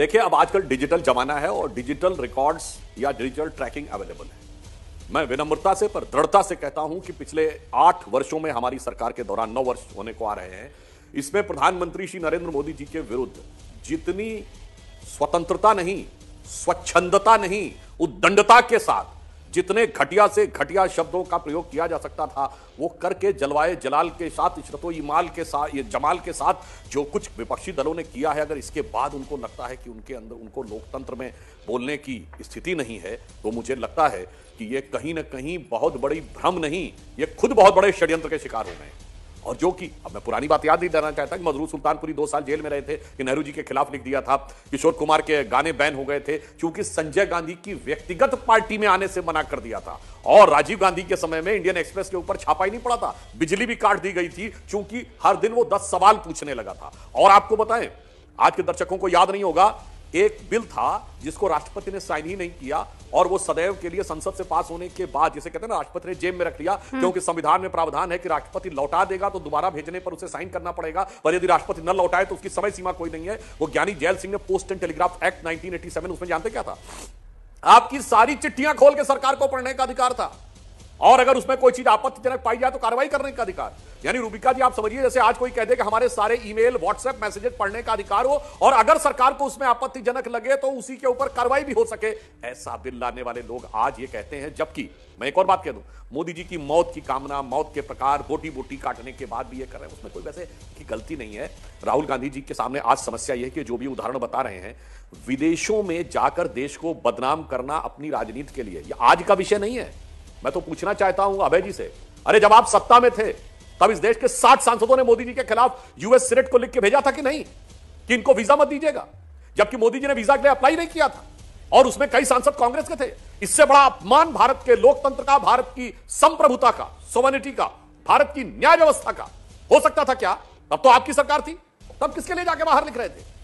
देखिए अब आजकल डिजिटल जमाना है और डिजिटल रिकॉर्ड्स या डिजिटल ट्रैकिंग अवेलेबल है मैं विनम्रता से पर दृढ़ता से कहता हूं कि पिछले आठ वर्षों में हमारी सरकार के दौरान नौ वर्ष होने को आ रहे हैं इसमें प्रधानमंत्री श्री नरेंद्र मोदी जी के विरुद्ध जितनी स्वतंत्रता नहीं स्वच्छंदता नहीं उद्दंडता के साथ जितने घटिया से घटिया शब्दों का प्रयोग किया जा सकता था वो करके जलवाए जलाल के साथ इशरत इमाल के साथ ये जमाल के साथ जो कुछ विपक्षी दलों ने किया है अगर इसके बाद उनको लगता है कि उनके अंदर उनको लोकतंत्र में बोलने की स्थिति नहीं है तो मुझे लगता है कि ये कहीं ना कहीं बहुत बड़ी भ्रम नहीं ये खुद बहुत बड़े षड्यंत्र के शिकार हो गए हैं और जो कि अब मैं पुरानी बात याद नहीं देना चाहता कि मजरूर सुल्तानपुरी दो साल जेल में रहे थे कि नेहरू जी के खिलाफ लिख दिया था किशोर कुमार के गाने बैन हो गए थे क्योंकि संजय गांधी की व्यक्तिगत पार्टी में आने से मना कर दिया था और राजीव गांधी के समय में इंडियन एक्सप्रेस के ऊपर छापा ही नहीं पड़ा था बिजली भी काट दी गई थी क्योंकि हर दिन वो दस सवाल पूछने लगा था और आपको बताएं आज के दर्शकों को याद नहीं होगा एक बिल था जिसको राष्ट्रपति ने साइन ही नहीं किया और वो सदैव के लिए संसद से पास होने के बाद जिसे कहते हैं ना राष्ट्रपति ने जेब में रख लिया हम्म। क्योंकि संविधान में प्रावधान है कि राष्ट्रपति लौटा देगा तो दोबारा भेजने पर उसे साइन करना पड़ेगा पर यदि राष्ट्रपति न लौटाए तो उसकी समय सीमा कोई नहीं है वो ज्ञानी जैल सिंह ने post and telegraph act nineteen उसमें जानते क्या था आपकी सारी चिट्ठियां खोल के सरकार को पढ़ने का अधिकार था और अगर उसमें कोई चीज आपत्तिजनक पाई जाए तो कार्रवाई करने का अधिकार यानी रूबिका जी आप समझिए जैसे आज कोई कह दे कि हमारे सारे ईमेल व्हाट्सएप मैसेजेस पढ़ने का अधिकार हो और अगर सरकार को उसमें आपत्तिजनक लगे तो उसी के ऊपर कार्रवाई भी हो सके ऐसा बिल लाने वाले लोग आज ये कहते हैं जबकि मैं एक और बात कह दूं मोदी जी की मौत की कामना मौत के प्रकार बोटी बोटी काटने के बाद भी ये कर रहे हैं उसमें कोई वैसे की गलती नहीं है राहुल गांधी जी के सामने आज समस्या ये है कि जो भी उदाहरण बता रहे हैं विदेशों में जाकर देश को बदनाम करना अपनी राजनीति के लिए आज का विषय नहीं है मैं तो पूछना चाहता हूं अभय जी से अरे जब आप सत्ता में थे तब इस देश के साठ सांसदों ने मोदी जी के खिलाफ यूएस सिनेट को लिख के भेजा था कि नहीं कि इनको वीजा मत दीजिएगा जबकि मोदी जी ने वीजा के लिए अप्लाई नहीं किया था और उसमें कई सांसद कांग्रेस के थे इससे बड़ा अपमान भारत के लोकतंत्र का भारत की संप्रभुता का सोवनिटी का भारत की न्याय व्यवस्था का हो सकता था क्या तब तो आपकी सरकार थी तब किसके लिए जाके बाहर लिख रहे थे